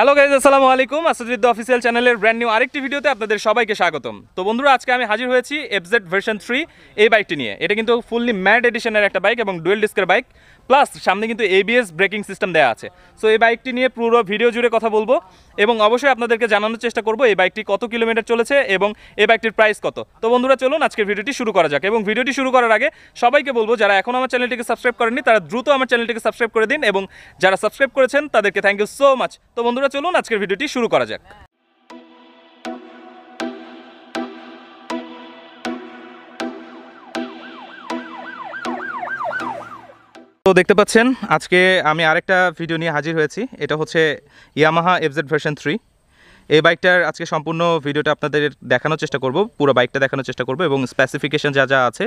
hello guys আসসালামু আলাইকুম Asad official চ্যানেলের ব্র্যান্ড নিউ আরেকটি ভিডিওতে আপনাদের সবাইকে স্বাগতম তো বন্ধুরা আজকে আমি হাজির হয়েছি এফজেড ভার্সন থ্রি এই বাইকটি নিয়ে এটা কিন্তু ফুললি ম্যাড এডিশনের একটা বাইক এবং ডুয়েল ডিস্কের বাইক প্লাস সামনে কিন্তু এবিএস ব্রেকিং সিস্টেম দেওয়া আছে সো এই বাইকটি নিয়ে পুরো ভিডিও জুড়ে কথা বলবো এবং অবশ্যই আপনাদেরকে জানানোর চেষ্টা করবো এই বাইকটি কত কিলোমিটার চলেছে এবং এই বাইকটির প্রাইস কত তো বন্ধুরা চলুন আজকের ভিডিওটি শুরু করা যাক এবং ভিডিওটি শুরু করার আগে সবাইকে বলবো যারা এখন আমার চ্যানেলটিকে সাবস্ক্রাইব করেনি তারা দ্রুত আমার চ্যানেলটিকে সাবস্ক্রাইব করে দিন এবং যারা সাবস্ক্রাইব করেছেন তাদেরকে থ্যাংক ইউ সো মাচ তো বন্ধুরা বন্ধুরা চলুন আজকের ভিডিওটি শুরু করা যাক তো দেখতে পাচ্ছেন আজকে আমি আরেকটা ভিডিও নিয়ে হাজির হয়েছি এটা হচ্ছে ইয়ামাহা এফজেড ভার্সন থ্রি এই বাইকটার আজকে সম্পূর্ণ ভিডিওটা আপনাদের দেখানোর চেষ্টা করব পুরো বাইকটা দেখানোর চেষ্টা করব এবং স্পেসিফিকেশন যা যা আছে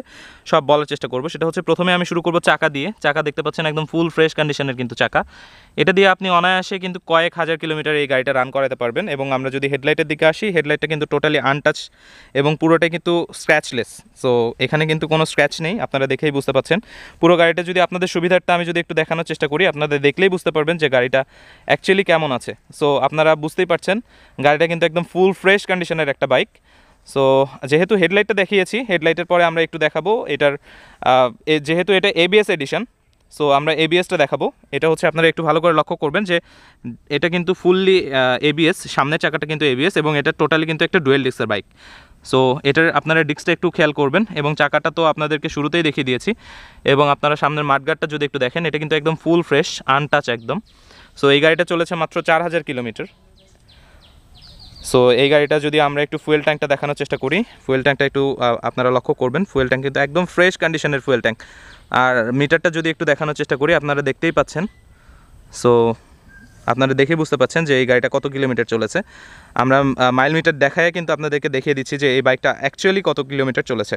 সব বলার চেষ্টা করব সেটা হচ্ছে প্রথমে আমি শুরু করব চাকা দিয়ে চাকা দেখতে পাচ্ছেন একদম ফুল ফ্রেশ কন্ডিশনের কিন্তু চাকা এটা দিয়ে আপনি অনায়াসে কিন্তু কয়েক হাজার কিলোমিটার এই গাড়িটা রান করাতে পারবেন এবং আমরা যদি হেডলাইটের দিকে আসি হেডলাইটটা কিন্তু টোটালি আনটাচ এবং পুরোটাই কিন্তু স্ক্র্যাচলেস সো এখানে কিন্তু কোনো স্ক্র্যাচ নেই আপনারা দেখেই বুঝতে পাচ্ছেন পুরো গাড়িটা যদি আপনাদের সুবিধার্থে আমি যদি একটু দেখানোর চেষ্টা করি আপনাদের দেখলেই বুঝতে পারবেন যে গাড়িটা অ্যাকচুয়ালি কেমন আছে সো আপনারা বুঝতেই পারছেন গাড়িটা কিন্তু একদম ফুল ফ্রেশ কন্ডিশনের একটা বাইক সো যেহেতু হেডলাইটটা দেখিয়েছি হেডলাইটের পরে আমরা একটু দেখাবো এটার যেহেতু এটা এবিএস এডিশন সো আমরা এবিএসটা দেখাবো এটা হচ্ছে আপনারা একটু ভালো করে লক্ষ্য করবেন যে এটা কিন্তু ফুললি এবিএস সামনের চাকাটা কিন্তু এবিএস এবং এটা টোটালি কিন্তু একটা ডুয়েল ডিক্সের বাইক সো এটার আপনারা ডিস্কটা একটু খেয়াল করবেন এবং চাকাটা তো আপনাদেরকে শুরুতেই দেখিয়ে দিয়েছি এবং আপনারা সামনের মাঠগাটটা যদি একটু দেখেন এটা কিন্তু একদম ফুল ফ্রেশ আনটাচ একদম সো এই গাড়িটা চলেছে মাত্র চার হাজার কিলোমিটার সো এই গাড়িটা যদি আমরা একটু ফুয়েল ট্যাঙ্কটা দেখানোর চেষ্টা করি ফুয়েল ট্যাঙ্কটা একটু আপনারা লক্ষ্য করবেন ফুয়েল ট্যাঙ্ক কিন্তু একদম ফ্রেশ কন্ডিশনের ফুয়েল ট্যাঙ্ক আর মিটারটা যদি একটু দেখানোর চেষ্টা করি আপনারা দেখতেই পাচ্ছেন সো আপনারা দেখে বুঝতে পাচ্ছেন যে এই গাড়িটা কত কিলোমিটার চলেছে আমরা মাইল মিটার দেখায় কিন্তু আপনাদেরকে দেখিয়ে দিচ্ছি যে এই বাইকটা অ্যাকচুয়ালি কত কিলোমিটার চলেছে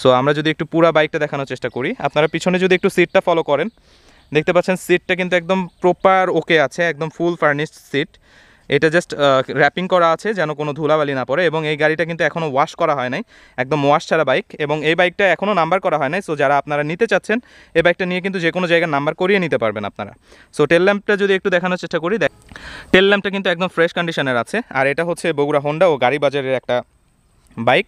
সো আমরা যদি একটু পুরা বাইকটা দেখানোর চেষ্টা করি আপনারা পিছনে যদি একটু সিটটা ফলো করেন দেখতে পাচ্ছেন সিটটা কিন্তু একদম প্রপার ওকে আছে একদম ফুল ফার্নিশড সিট এটা জাস্ট র্যাপিং করা আছে যেন কোনো ধুলাবালি না পড়ে এবং এই গাড়িটা কিন্তু এখনও ওয়াশ করা হয় নাই একদম ওয়াশ ছাড়া বাইক এবং এই বাইকটা এখনও নাম্বার করা হয় নাই সো যারা আপনারা নিতে চাচ্ছেন এই বাইকটা নিয়ে কিন্তু যে কোনো জায়গায় নাম্বার করিয়ে নিতে পারবেন আপনারা সো টেল ল্যাম্পটা যদি একটু দেখানোর চেষ্টা করি দেখ টেল ল্যাম্পটা কিন্তু একদম ফ্রেশ কন্ডিশনের আছে আর এটা হচ্ছে বগুড়া হন্ডা ও গাড়ি বাজারের একটা বাইক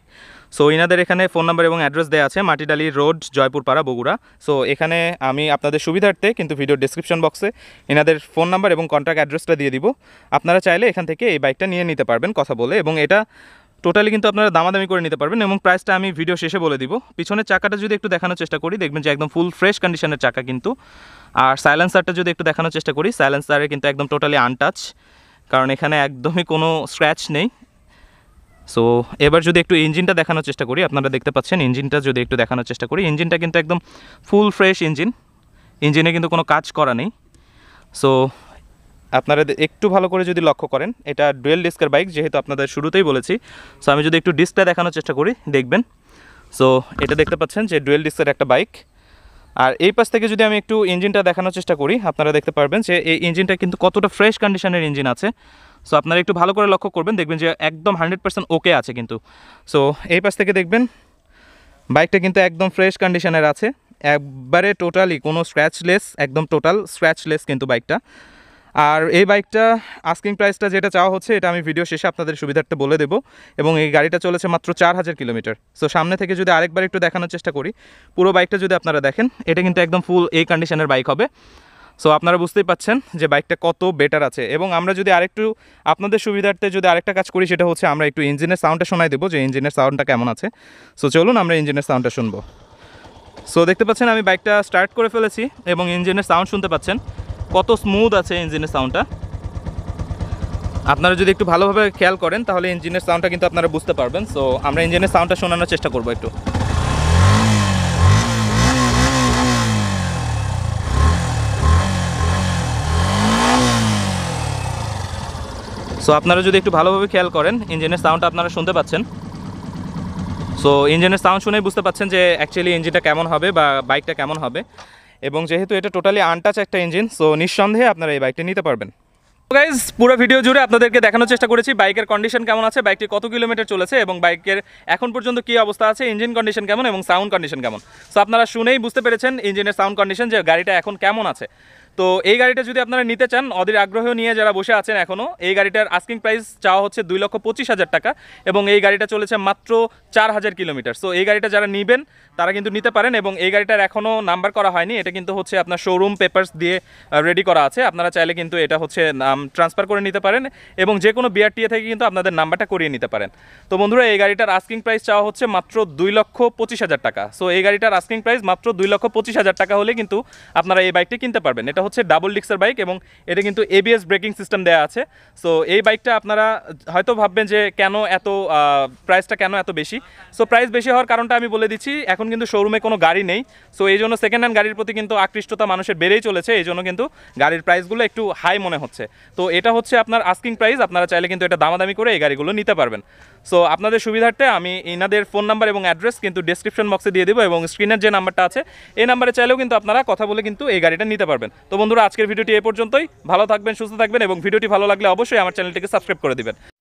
সো ইনাদের এখানে ফোন নাম্বার এবং অ্যাড্রেস দেওয়া আছে মাটিডালি রোড জয়পুরপাড়া বগুড়া সো এখানে আমি আপনাদের সুবিধার্থে কিন্তু ভিডিও ডিসক্রিপশন বক্সে এনাদের ফোন নাম্বার এবং কন্ট্যাক্ট অ্যাড্রেসটা দিয়ে দিব আপনারা চাইলে এখান থেকে এই বাইকটা নিয়ে নিতে পারবেন কথা বলে এবং এটা টোটালি কিন্তু আপনারা দামাদামি করে নিতে পারবেন এবং প্রাইসটা আমি ভিডিও শেষে বলে দিব পিছনের চাকাটা যদি একটু দেখানোর চেষ্টা করি দেখবেন যে একদম ফুল ফ্রেশ কন্ডিশনের চাকা কিন্তু আর সাইলেন্সারটা যদি একটু দেখানোর চেষ্টা করি সাইলেন্সারে কিন্তু একদম টোটালি আনটাচ কারণ এখানে একদমই কোনো স্ক্র্যাচ নেই সো এবার যদি একটু ইঞ্জিনটা দেখানোর চেষ্টা করি আপনারা দেখতে পাচ্ছেন ইঞ্জিনটা যদি একটু দেখানোর চেষ্টা করি ইঞ্জিনটা কিন্তু একদম ফুল ফ্রেশ ইঞ্জিন ইঞ্জিনে কিন্তু কোনো কাজ করা নেই সো আপনারা একটু ভালো করে যদি লক্ষ্য করেন এটা ডুয়েল ডিস্কের বাইক যেহেতু আপনাদের শুরুতেই বলেছি সো আমি যদি একটু ডিস্কটা দেখানোর চেষ্টা করি দেখবেন সো এটা দেখতে পাচ্ছেন যে ডুয়েল ডিস্কের একটা বাইক আর এই পাশ থেকে যদি আমি একটু ইঞ্জিনটা দেখানোর চেষ্টা করি আপনারা দেখতে পারবেন যে এই ইঞ্জিনটা কিন্তু কতটা ফ্রেশ কন্ডিশনের ইঞ্জিন আছে সো আপনারা একটু ভালো করে লক্ষ্য করবেন দেখবেন যে একদম হান্ড্রেড পার্সেন্ট ওকে আছে কিন্তু সো এই পাশ থেকে দেখবেন বাইকটা কিন্তু একদম ফ্রেশ কন্ডিশনের আছে একবারে টোটালি কোনো স্ক্র্যাচলেস একদম টোটাল স্ক্র্যাচলেস কিন্তু বাইকটা আর এই বাইকটা আস্কিং প্রাইসটা যেটা চাওয়া হচ্ছে এটা আমি ভিডিও শেষে আপনাদের সুবিধার্থে বলে দেবো এবং এই গাড়িটা চলেছে মাত্র চার হাজার কিলোমিটার সো সামনে থেকে যদি আরেকবার একটু দেখানোর চেষ্টা করি পুরো বাইকটা যদি আপনারা দেখেন এটা কিন্তু একদম ফুল এই কন্ডিশনের বাইক হবে সো আপনারা বুঝতেই পাচ্ছেন যে বাইকটা কত বেটার আছে এবং আমরা যদি আরেকটু আপনাদের সুবিধার্থে যদি আরেকটা কাজ করি সেটা হচ্ছে আমরা একটু ইঞ্জিনের সাউন্ডটা শোনাই দেবো যে ইঞ্জিনের সাউন্ডটা কেমন আছে সো চলুন আমরা ইঞ্জিনের সাউন্ডটা শুনবো সো দেখতে পাচ্ছেন আমি বাইকটা স্টার্ট করে ফেলেছি এবং ইঞ্জিনের সাউন্ড শুনতে পাচ্ছেন কত স্মুথ আছে ইঞ্জিনের সাউন্ডটা আপনারা যদি একটু ভালোভাবে খেয়াল করেন তাহলে ইঞ্জিনের সাউন্ডটা কিন্তু আপনারা বুঝতে পারবেন সো আমরা ইঞ্জিনের সাউন্ডটা শোনানোর চেষ্টা করবো একটু সো আপনারা যদি একটু ভালোভাবে খেয়াল করেন ইঞ্জিনের সাউন্ডটা আপনারা শুনতে পাচ্ছেন সো ইঞ্জিনের সাউন্ড শুনেই বুঝতে পাচ্ছেন যে অ্যাকচুয়ালি ইঞ্জিনটা কেমন হবে বা বাইকটা কেমন হবে এবং যেহেতু এটা টোটালি আনটাচ একটা ইঞ্জিন সো নিঃসন্দেহে আপনারা এই বাইকটা নিতে পারবেন গাইজ পুরো ভিডিও জুড়ে আপনাদেরকে দেখানোর চেষ্টা করেছি বাইকের কন্ডিশন কেমন আছে বাইকটি কত কিলোমিটার চলেছে এবং বাইকের এখন পর্যন্ত কী অবস্থা আছে ইঞ্জিন কন্ডিশন কেমন এবং সাউন্ড কন্ডিশন কেমন সো আপনারা শুনেই বুঝতে পেরেছেন ইঞ্জিনের সাউন্ড কন্ডিশন যে গাড়িটা এখন কেমন আছে তো এই গাড়িটা যদি আপনারা নিতে চান অধীর আগ্রহ নিয়ে যারা বসে আছেন এখনও এই গাড়িটার আস্কিং প্রাইস চাওয়া হচ্ছে দুই লক্ষ পঁচিশ হাজার টাকা এবং এই গাড়িটা চলেছে মাত্র চার হাজার কিলোমিটার সো এই গাড়িটা যারা নেবেন তারা কিন্তু নিতে পারেন এবং এই গাড়িটার এখনও নাম্বার করা হয়নি এটা কিন্তু হচ্ছে আপনার শোরুম পেপার্স দিয়ে রেডি করা আছে আপনারা চাইলে কিন্তু এটা হচ্ছে নাম ট্রান্সফার করে নিতে পারেন এবং যে কোনো বিআরটিএ থেকে কিন্তু আপনাদের নাম্বারটা করিয়ে নিতে পারেন তো বন্ধুরা এই গাড়িটার আস্কিং প্রাইস চাওয়া হচ্ছে মাত্র দুই লক্ষ পঁচিশ হাজার টাকা সো এই গাড়িটার আস্কিং প্রাইস মাত্র দুই লক্ষ পঁচিশ হাজার টাকা হলে কিন্তু আপনারা এই বাইকটি কিনতে পারবেন এটা হচ্ছে ডাবল ডিক্সের বাইক এবং এটা কিন্তু এবিএস ব্রেকিং সিস্টেম দেওয়া আছে সো এই বাইকটা আপনারা হয়তো ভাববেন যে কেন এত প্রাইসটা কেন এত বেশি সো প্রাইস বেশি হওয়ার কারণটা আমি বলে দিচ্ছি এখন কিন্তু শোরুমে কোনো গাড়ি নেই সো এই জন্য সেকেন্ড হ্যান্ড গাড়ির প্রতি কিন্তু আকৃষ্টতা মানুষের বেড়েই চলেছে এই জন্য কিন্তু গাড়ির প্রাইসগুলো একটু হাই মনে হচ্ছে তো এটা হচ্ছে আপনার আস্কিং প্রাইস আপনারা চাইলে কিন্তু এটা দামাদামি করে এই গাড়িগুলো নিতে পারবেন সো আপনাদের সুবিধার্থে আমি এনাদের ফোন নাম্বার এবং অ্যাড্রেস কিন্তু ডিসক্রিপশন বক্সে দিয়ে দেবো এবং স্ক্রিনের যে নাম্বারটা আছে এই নাম্বারে চাইলেও কিন্তু আপনারা কথা বলে কিন্তু এই গাড়িটা নিতে পারবেন তো বন্ধুরা আজকের ভিডিওটি এ পর্যন্তই ভালো থাকবেন সুস্থ থাকবেন এবং ভিডিওটি ভালো লাগলে অবশ্যই আমার চ্যানেলটিকে সাবস্ক্রাইব করে দেবেন